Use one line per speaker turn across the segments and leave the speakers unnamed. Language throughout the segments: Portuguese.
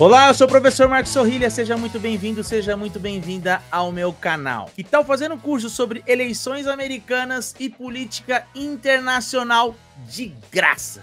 Olá, eu sou o professor Marcos Sorrilha, seja muito bem-vindo, seja muito bem-vinda ao meu canal. Que tal tá fazendo um curso sobre eleições americanas e política internacional de graça?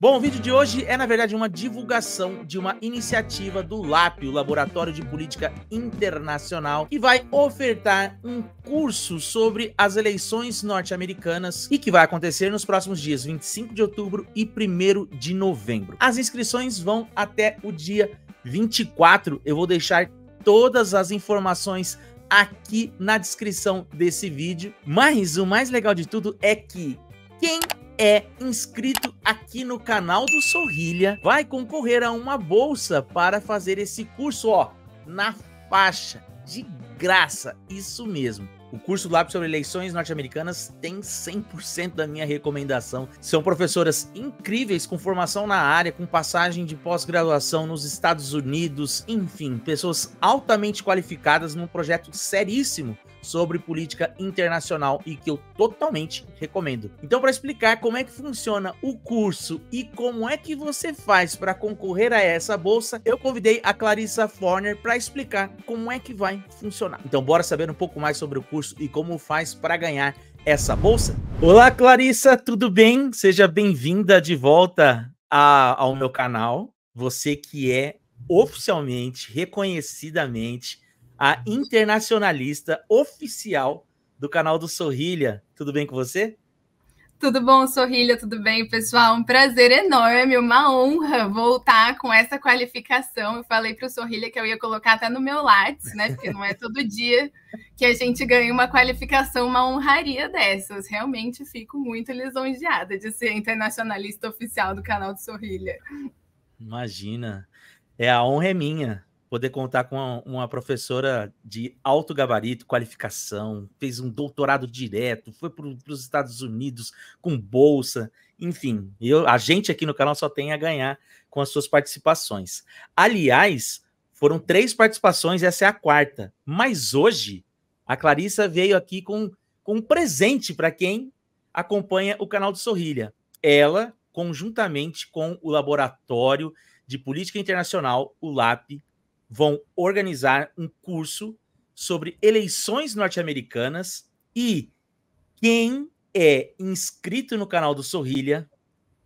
Bom, o vídeo de hoje é, na verdade, uma divulgação de uma iniciativa do LAP, o Laboratório de Política Internacional, que vai ofertar um curso sobre as eleições norte-americanas e que vai acontecer nos próximos dias 25 de outubro e 1 de novembro. As inscrições vão até o dia 24. Eu vou deixar todas as informações aqui na descrição desse vídeo. Mas o mais legal de tudo é que quem é inscrito aqui no canal do Sorrilha, vai concorrer a uma bolsa para fazer esse curso, ó, na faixa, de graça, isso mesmo. O curso Lápis sobre eleições norte-americanas tem 100% da minha recomendação. São professoras incríveis com formação na área, com passagem de pós-graduação nos Estados Unidos, enfim, pessoas altamente qualificadas num projeto seríssimo sobre política internacional e que eu totalmente recomendo. Então, para explicar como é que funciona o curso e como é que você faz para concorrer a essa bolsa, eu convidei a Clarissa Forner para explicar como é que vai funcionar. Então, bora saber um pouco mais sobre o curso e como faz para ganhar essa bolsa? Olá, Clarissa, tudo bem? Seja bem-vinda de volta a, ao meu canal. Você que é oficialmente, reconhecidamente, a internacionalista oficial do canal do Sorrilha. Tudo bem com você?
Tudo bom, Sorrilha? Tudo bem, pessoal? Um prazer enorme, uma honra voltar com essa qualificação. Eu falei para o Sorrilha que eu ia colocar até no meu lápis, né? Porque não é todo dia que a gente ganha uma qualificação, uma honraria dessas. Realmente fico muito lisonjeada de ser internacionalista oficial do canal do Sorrilha.
Imagina. É, a honra é minha poder contar com uma, uma, professora de alto gabarito, qualificação, fez um doutorado direto, foi para os Estados Unidos com bolsa, enfim, eu, a gente aqui no canal só tem a ganhar com as suas participações. Aliás, foram três participações, essa é a quarta, mas hoje a Clarissa veio aqui com, com um presente para quem acompanha o canal do Sorrilha. Ela, conjuntamente com o Laboratório de Política Internacional, o LAP, vão organizar um curso sobre eleições norte-americanas e quem é inscrito no canal do Sorrilha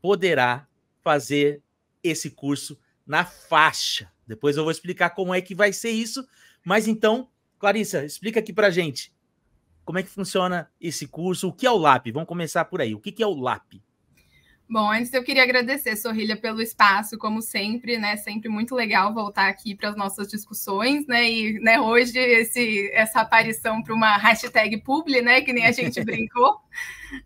poderá fazer esse curso na faixa. Depois eu vou explicar como é que vai ser isso, mas então, Clarissa, explica aqui pra gente. Como é que funciona esse curso? O que é o LAP? Vamos começar por aí. O que é o LAP?
Bom, antes eu queria agradecer, Sorrilha, pelo espaço, como sempre, né? Sempre muito legal voltar aqui para as nossas discussões, né? E né, hoje esse, essa aparição para uma hashtag publi, né? Que nem a gente brincou.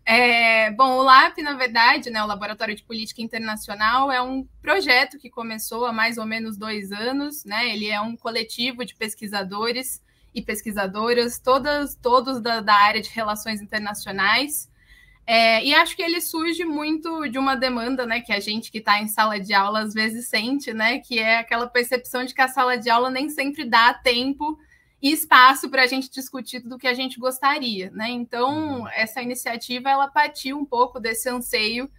É, bom, o LAP, na verdade, né, o Laboratório de Política Internacional, é um projeto que começou há mais ou menos dois anos, né? Ele é um coletivo de pesquisadores e pesquisadoras, todas, todos da, da área de relações internacionais. É, e acho que ele surge muito de uma demanda, né, que a gente que está em sala de aula às vezes sente, né, que é aquela percepção de que a sala de aula nem sempre dá tempo e espaço para a gente discutir do que a gente gostaria, né? Então uhum. essa iniciativa ela partiu um pouco desse anseio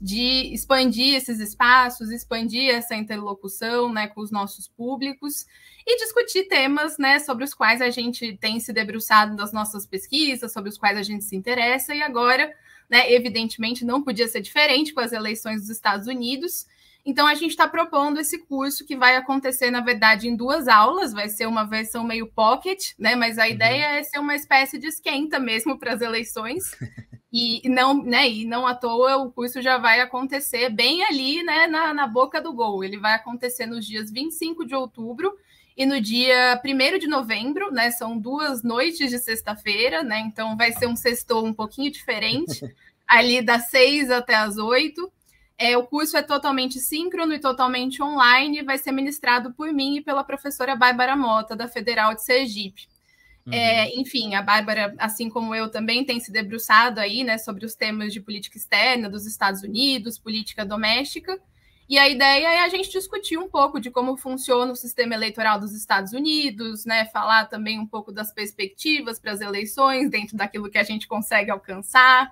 de expandir esses espaços, expandir essa interlocução né, com os nossos públicos e discutir temas né, sobre os quais a gente tem se debruçado nas nossas pesquisas, sobre os quais a gente se interessa, e agora né? Evidentemente não podia ser diferente com as eleições dos Estados Unidos. Então a gente está propondo esse curso que vai acontecer, na verdade, em duas aulas, vai ser uma versão meio pocket, né? Mas a uhum. ideia é ser uma espécie de esquenta mesmo para as eleições. E não, né, e não à toa o curso já vai acontecer bem ali, né, na, na boca do gol. Ele vai acontecer nos dias 25 de outubro e no dia 1 de novembro, né? São duas noites de sexta-feira, né? Então vai ser um sextou um pouquinho diferente, ali das 6 até as 8. É, o curso é totalmente síncrono e totalmente online, vai ser ministrado por mim e pela professora Bárbara Mota, da Federal de Sergipe. Uhum. É, enfim, a Bárbara, assim como eu, também tem se debruçado aí né, sobre os temas de política externa dos Estados Unidos, política doméstica. E a ideia é a gente discutir um pouco de como funciona o sistema eleitoral dos Estados Unidos, né? Falar também um pouco das perspectivas para as eleições dentro daquilo que a gente consegue alcançar.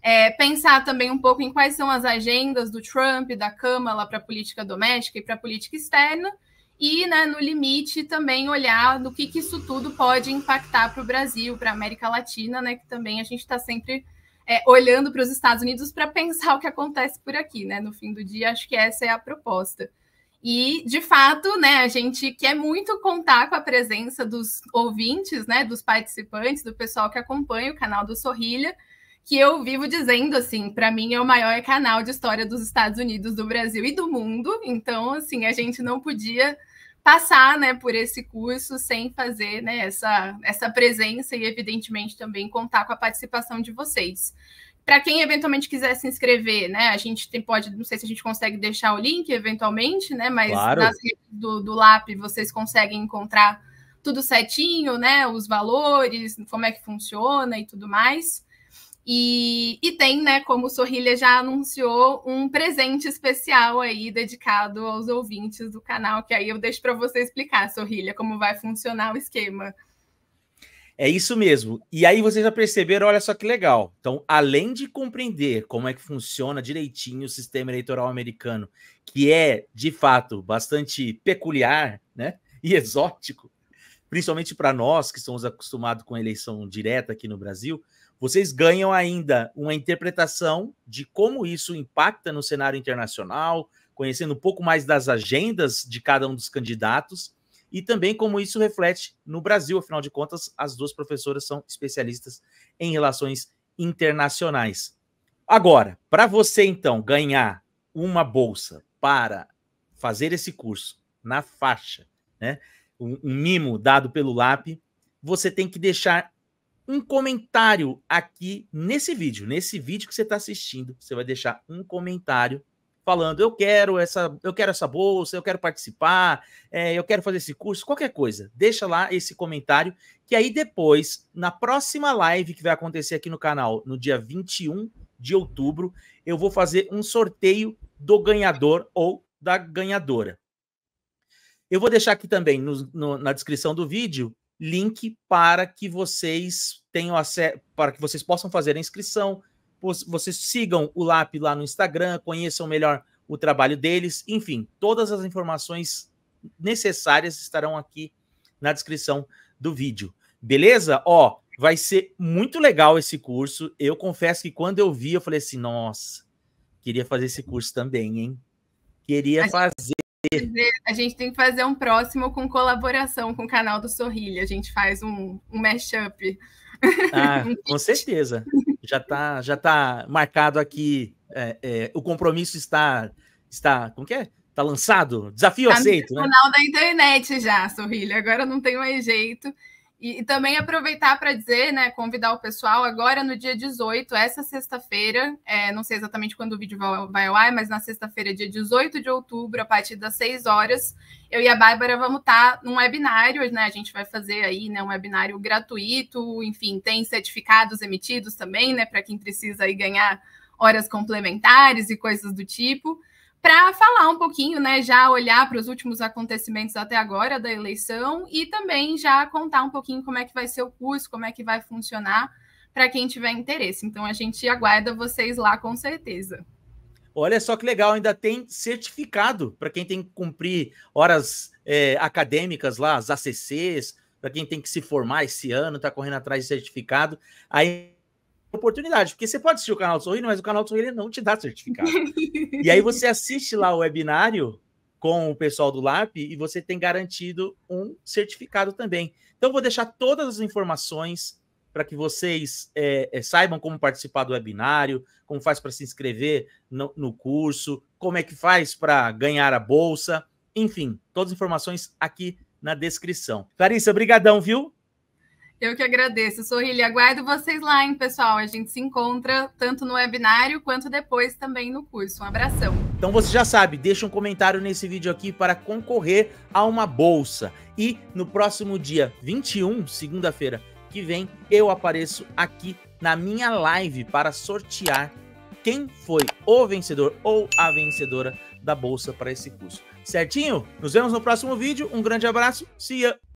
É, pensar também um pouco em quais são as agendas do Trump, da Câmara para a política doméstica e para a política externa. E, né, no limite, também olhar no que, que isso tudo pode impactar para o Brasil, para a América Latina, né? Que também a gente está sempre é, olhando para os Estados Unidos para pensar o que acontece por aqui, né? No fim do dia, acho que essa é a proposta. E, de fato, né, a gente quer muito contar com a presença dos ouvintes, né, dos participantes, do pessoal que acompanha o canal do Sorrilha, que eu vivo dizendo, assim, para mim é o maior canal de história dos Estados Unidos, do Brasil e do mundo. Então, assim, a gente não podia passar né, por esse curso sem fazer né, essa, essa presença e, evidentemente, também contar com a participação de vocês. Para quem eventualmente quiser se inscrever, né? A gente tem, pode, não sei se a gente consegue deixar o link eventualmente, né? Mas claro. nas redes do, do LAP vocês conseguem encontrar tudo certinho, né? Os valores, como é que funciona e tudo mais. E, e, tem, né, como o Sorrilha já anunciou, um presente especial aí dedicado aos ouvintes do canal, que aí eu deixo para você explicar, Sorrilha, como vai funcionar o esquema.
É isso mesmo. E aí vocês já perceberam, olha só que legal. Então, além de compreender como é que funciona direitinho o sistema eleitoral americano, que é, de fato, bastante peculiar, né, e exótico, principalmente para nós que somos acostumados com eleição direta aqui no Brasil, vocês ganham ainda uma interpretação de como isso impacta no cenário internacional, conhecendo um pouco mais das agendas de cada um dos candidatos e também como isso reflete no Brasil. Afinal de contas, as duas professoras são especialistas em relações internacionais. Agora, para você então ganhar uma bolsa para fazer esse curso na faixa, né? um, um mimo dado pelo LAP, você tem que deixar um comentário aqui nesse vídeo. Nesse vídeo que você está assistindo, você vai deixar um comentário falando: eu quero essa, eu quero essa bolsa, eu quero participar, é, eu quero fazer esse curso, qualquer coisa. Deixa lá esse comentário, que aí depois, na próxima live que vai acontecer aqui no canal, no dia 21 de outubro, eu vou fazer um sorteio do ganhador ou da ganhadora. Eu vou deixar aqui também no, no, na descrição do vídeo link para que vocês tenham acesso, para que vocês possam fazer a inscrição, vocês sigam o LAP lá no Instagram, conheçam melhor o trabalho deles, enfim, todas as informações necessárias estarão aqui na descrição do vídeo. Beleza? Ó, vai ser muito legal esse curso. Eu confesso que quando eu vi, eu falei assim: "Nossa, queria fazer esse curso também, hein? Queria fazer
a gente tem que fazer um próximo com colaboração com o canal do Sorrilha. A gente faz um, um mashup.
Ah, com certeza. Já está já tá marcado aqui. É, é, o compromisso está. está como que é? Está lançado? Desafio tá aceito. No né? canal
da internet já, Sorrilha. Agora não tem mais jeito. E, e também aproveitar para dizer, né, convidar o pessoal agora no dia 18, essa sexta-feira, é, não sei exatamente quando o vídeo vai ao ar, mas na sexta-feira, dia 18 de outubro, a partir das 6 horas, eu e a Bárbara vamos estar tá num webinário, né? A gente vai fazer aí, né, um webinário gratuito, enfim, tem certificados emitidos também, né, para quem precisa aí ganhar horas complementares e coisas do tipo para falar um pouquinho, né, já olhar para os últimos acontecimentos até agora da eleição e também já contar um pouquinho como é que vai ser o curso, como é que vai funcionar para quem tiver interesse. Então a gente aguarda vocês lá com certeza.
Olha só que legal, ainda tem certificado para quem tem que cumprir horas é, acadêmicas lá, as ACCs, para quem tem que se formar esse ano, está correndo atrás de certificado. Aí oportunidade, porque você pode assistir o canal do Sorrindo, mas o canal do Sorrindo não te dá certificado. e aí você assiste lá o webinário com o pessoal do LARP e você tem garantido um certificado também. Então, vou deixar todas as informações para que vocês é, é, saibam como participar do webinário, como faz para se inscrever no, no curso, como é que faz para ganhar a bolsa, enfim, todas as informações aqui na descrição. Clarissa, brigadão, viu?
Eu que agradeço, Sorrilha. Aguardo vocês lá, hein, pessoal? A gente se encontra tanto no webinário quanto depois também no curso. Um abração.
Então você já sabe, deixa um comentário nesse vídeo aqui para concorrer a uma bolsa. E no próximo dia 21, segunda-feira que vem, eu apareço aqui na minha live para sortear quem foi o vencedor ou a vencedora da bolsa para esse curso. Certinho? Nos vemos no próximo vídeo. Um grande abraço. See ya!